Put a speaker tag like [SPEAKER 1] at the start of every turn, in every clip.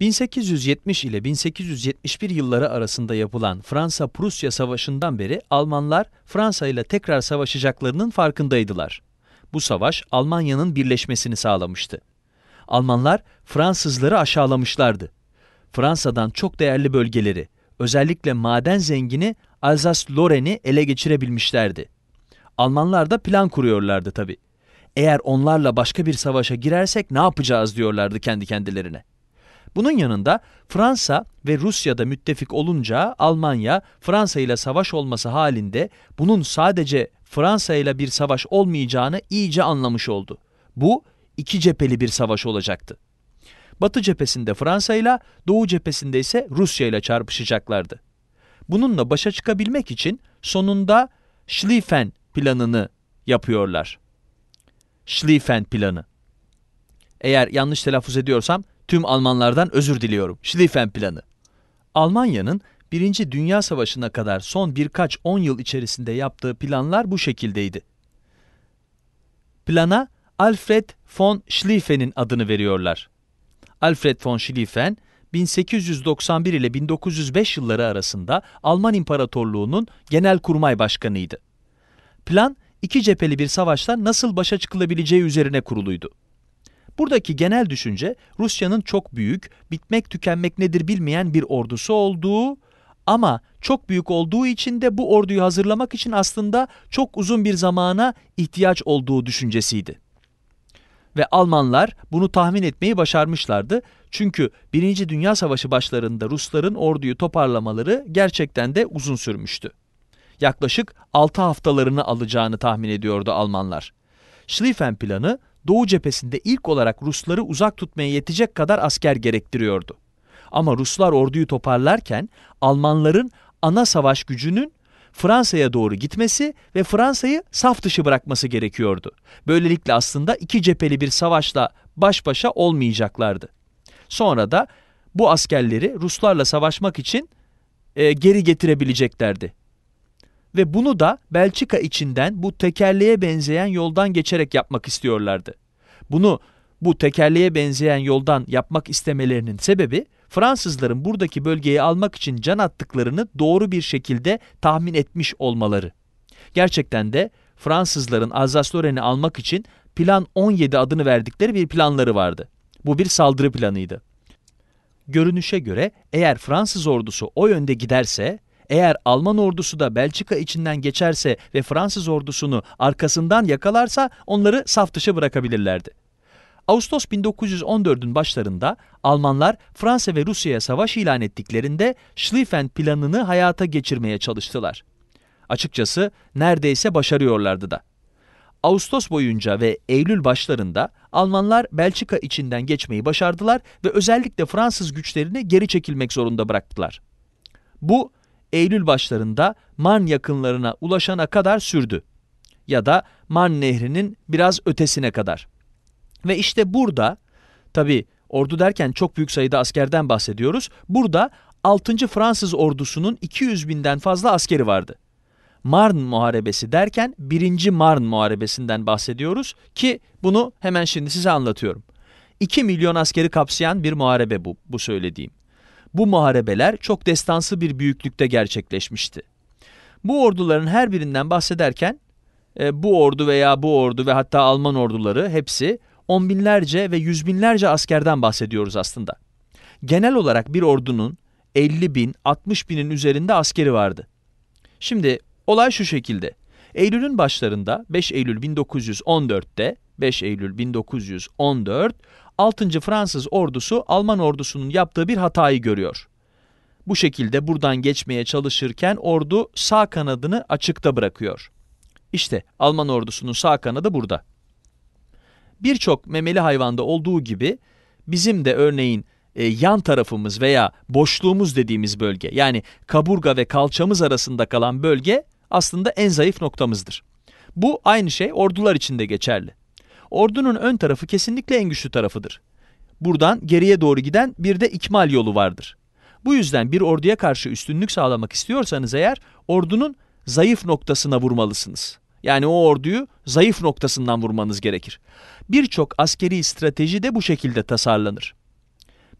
[SPEAKER 1] 1870 ile 1871 yılları arasında yapılan Fransa-Prusya Savaşı'ndan beri Almanlar Fransa ile tekrar savaşacaklarının farkındaydılar. Bu savaş Almanya'nın birleşmesini sağlamıştı. Almanlar Fransızları aşağılamışlardı. Fransa'dan çok değerli bölgeleri, özellikle maden zengini Alsace-Lorraine'i ele geçirebilmişlerdi. Almanlar da plan kuruyorlardı tabii. Eğer onlarla başka bir savaşa girersek ne yapacağız diyorlardı kendi kendilerine. Bunun yanında Fransa ve Rusya'da müttefik olunca Almanya Fransa ile savaş olması halinde bunun sadece Fransa ile bir savaş olmayacağını iyice anlamış oldu. Bu iki cepheli bir savaş olacaktı. Batı cephesinde Fransa ile, Doğu cephesinde ise Rusya ile çarpışacaklardı. Bununla başa çıkabilmek için sonunda Schlieffen planını yapıyorlar. Schlieffen planı. Eğer yanlış telaffuz ediyorsam tüm Almanlardan özür diliyorum. Schlieffen planı. Almanya'nın Birinci Dünya Savaşı'na kadar son birkaç on yıl içerisinde yaptığı planlar bu şekildeydi. Plana Alfred von Schlieffen'in adını veriyorlar. Alfred von Schlieffen, 1891 ile 1905 yılları arasında Alman İmparatorluğu'nun Genelkurmay Başkanıydı. Plan, iki cepheli bir savaşta nasıl başa çıkılabileceği üzerine kuruluydu. Buradaki genel düşünce Rusya'nın çok büyük, bitmek tükenmek nedir bilmeyen bir ordusu olduğu ama çok büyük olduğu için de bu orduyu hazırlamak için aslında çok uzun bir zamana ihtiyaç olduğu düşüncesiydi. Ve Almanlar bunu tahmin etmeyi başarmışlardı. Çünkü Birinci Dünya Savaşı başlarında Rusların orduyu toparlamaları gerçekten de uzun sürmüştü. Yaklaşık 6 haftalarını alacağını tahmin ediyordu Almanlar. Schlieffen planı Doğu cephesinde ilk olarak Rusları uzak tutmaya yetecek kadar asker gerektiriyordu. Ama Ruslar orduyu toparlarken Almanların ana savaş gücünün Fransa'ya doğru gitmesi ve Fransa'yı saf dışı bırakması gerekiyordu. Böylelikle aslında iki cepheli bir savaşla baş başa olmayacaklardı. Sonra da bu askerleri Ruslarla savaşmak için e, geri getirebileceklerdi ve bunu da Belçika içinden bu tekerleğe benzeyen yoldan geçerek yapmak istiyorlardı. Bunu bu tekerleğe benzeyen yoldan yapmak istemelerinin sebebi Fransızların buradaki bölgeyi almak için can attıklarını doğru bir şekilde tahmin etmiş olmaları. Gerçekten de Fransızların Alsace-Lorraine'i almak için Plan 17 adını verdikleri bir planları vardı. Bu bir saldırı planıydı. Görünüşe göre eğer Fransız ordusu o yönde giderse eğer Alman ordusu da Belçika içinden geçerse ve Fransız ordusunu arkasından yakalarsa onları saf dışı bırakabilirlerdi. Ağustos 1914'ün başlarında Almanlar Fransa ve Rusya'ya savaş ilan ettiklerinde Schlieffen planını hayata geçirmeye çalıştılar. Açıkçası neredeyse başarıyorlardı da. Ağustos boyunca ve Eylül başlarında Almanlar Belçika içinden geçmeyi başardılar ve özellikle Fransız güçlerini geri çekilmek zorunda bıraktılar. Bu Eylül başlarında Marne yakınlarına ulaşana kadar sürdü ya da Marne Nehri'nin biraz ötesine kadar. Ve işte burada tabi ordu derken çok büyük sayıda askerden bahsediyoruz. Burada 6. Fransız ordusunun 200 binden fazla askeri vardı. Marne Muharebesi derken 1. Marne Muharebesi'nden bahsediyoruz ki bunu hemen şimdi size anlatıyorum. 2 milyon askeri kapsayan bir muharebe bu, bu söylediğim. Bu muharebeler çok destansı bir büyüklükte gerçekleşmişti. Bu orduların her birinden bahsederken e, bu ordu veya bu ordu ve hatta Alman orduları hepsi on binlerce ve yüz binlerce askerden bahsediyoruz aslında. Genel olarak bir ordunun 50 bin, 60 binin üzerinde askeri vardı. Şimdi olay şu şekilde. Eylül'ün başlarında 5 Eylül 1914'te 5 Eylül 1914 6. Fransız ordusu Alman ordusunun yaptığı bir hatayı görüyor. Bu şekilde buradan geçmeye çalışırken ordu sağ kanadını açıkta bırakıyor. İşte Alman ordusunun sağ kanadı burada. Birçok memeli hayvanda olduğu gibi bizim de örneğin e, yan tarafımız veya boşluğumuz dediğimiz bölge yani kaburga ve kalçamız arasında kalan bölge aslında en zayıf noktamızdır. Bu aynı şey ordular için de geçerli ordunun ön tarafı kesinlikle en güçlü tarafıdır. Buradan geriye doğru giden bir de ikmal yolu vardır. Bu yüzden bir orduya karşı üstünlük sağlamak istiyorsanız eğer ordunun zayıf noktasına vurmalısınız. Yani o orduyu zayıf noktasından vurmanız gerekir. Birçok askeri strateji de bu şekilde tasarlanır.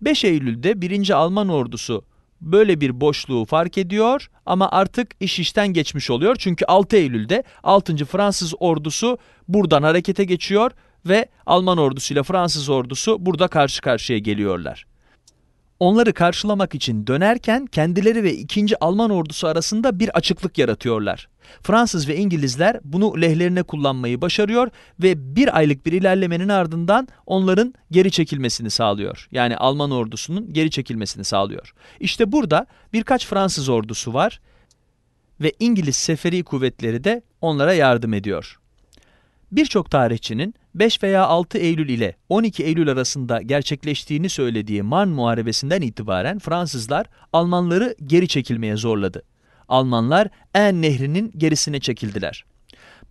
[SPEAKER 1] 5 Eylül'de 1. Alman ordusu böyle bir boşluğu fark ediyor ama artık iş işten geçmiş oluyor. Çünkü 6 Eylül'de 6. Fransız ordusu buradan harekete geçiyor ve Alman ordusuyla Fransız ordusu burada karşı karşıya geliyorlar. Onları karşılamak için dönerken kendileri ve 2. Alman ordusu arasında bir açıklık yaratıyorlar. Fransız ve İngilizler bunu lehlerine kullanmayı başarıyor ve bir aylık bir ilerlemenin ardından onların geri çekilmesini sağlıyor. Yani Alman ordusunun geri çekilmesini sağlıyor. İşte burada birkaç Fransız ordusu var ve İngiliz seferi kuvvetleri de onlara yardım ediyor. Birçok tarihçinin 5 veya 6 Eylül ile 12 Eylül arasında gerçekleştiğini söylediği Marne Muharebesi'nden itibaren Fransızlar Almanları geri çekilmeye zorladı. Almanlar En Nehri'nin gerisine çekildiler.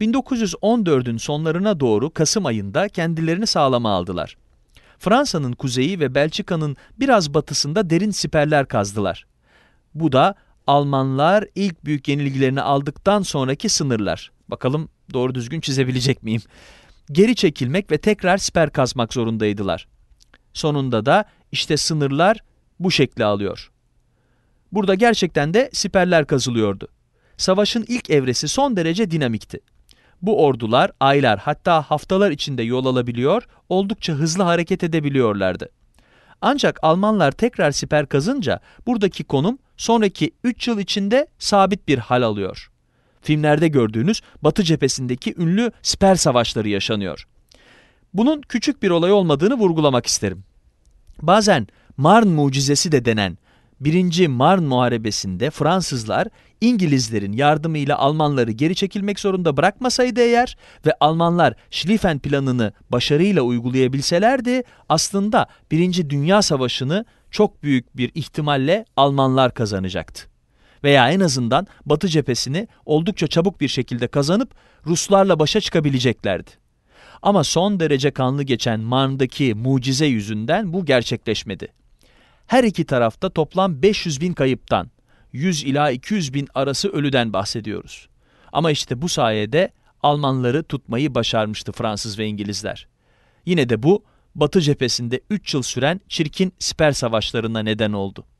[SPEAKER 1] 1914'ün sonlarına doğru Kasım ayında kendilerini sağlama aldılar. Fransa'nın kuzeyi ve Belçika'nın biraz batısında derin siperler kazdılar. Bu da Almanlar ilk büyük yenilgilerini aldıktan sonraki sınırlar. Bakalım doğru düzgün çizebilecek miyim? Geri çekilmek ve tekrar siper kazmak zorundaydılar. Sonunda da işte sınırlar bu şekli alıyor. Burada gerçekten de siperler kazılıyordu. Savaşın ilk evresi son derece dinamikti. Bu ordular aylar hatta haftalar içinde yol alabiliyor, oldukça hızlı hareket edebiliyorlardı. Ancak Almanlar tekrar siper kazınca buradaki konum sonraki 3 yıl içinde sabit bir hal alıyor filmlerde gördüğünüz Batı cephesindeki ünlü siper savaşları yaşanıyor. Bunun küçük bir olay olmadığını vurgulamak isterim. Bazen Marne mucizesi de denen 1. Marne Muharebesi'nde Fransızlar İngilizlerin yardımıyla Almanları geri çekilmek zorunda bırakmasaydı eğer ve Almanlar Schlieffen planını başarıyla uygulayabilselerdi aslında 1. Dünya Savaşı'nı çok büyük bir ihtimalle Almanlar kazanacaktı veya en azından Batı cephesini oldukça çabuk bir şekilde kazanıp Ruslarla başa çıkabileceklerdi. Ama son derece kanlı geçen Marn'daki mucize yüzünden bu gerçekleşmedi. Her iki tarafta toplam 500 bin kayıptan, 100 ila 200 bin arası ölüden bahsediyoruz. Ama işte bu sayede Almanları tutmayı başarmıştı Fransız ve İngilizler. Yine de bu Batı cephesinde 3 yıl süren çirkin siper savaşlarına neden oldu.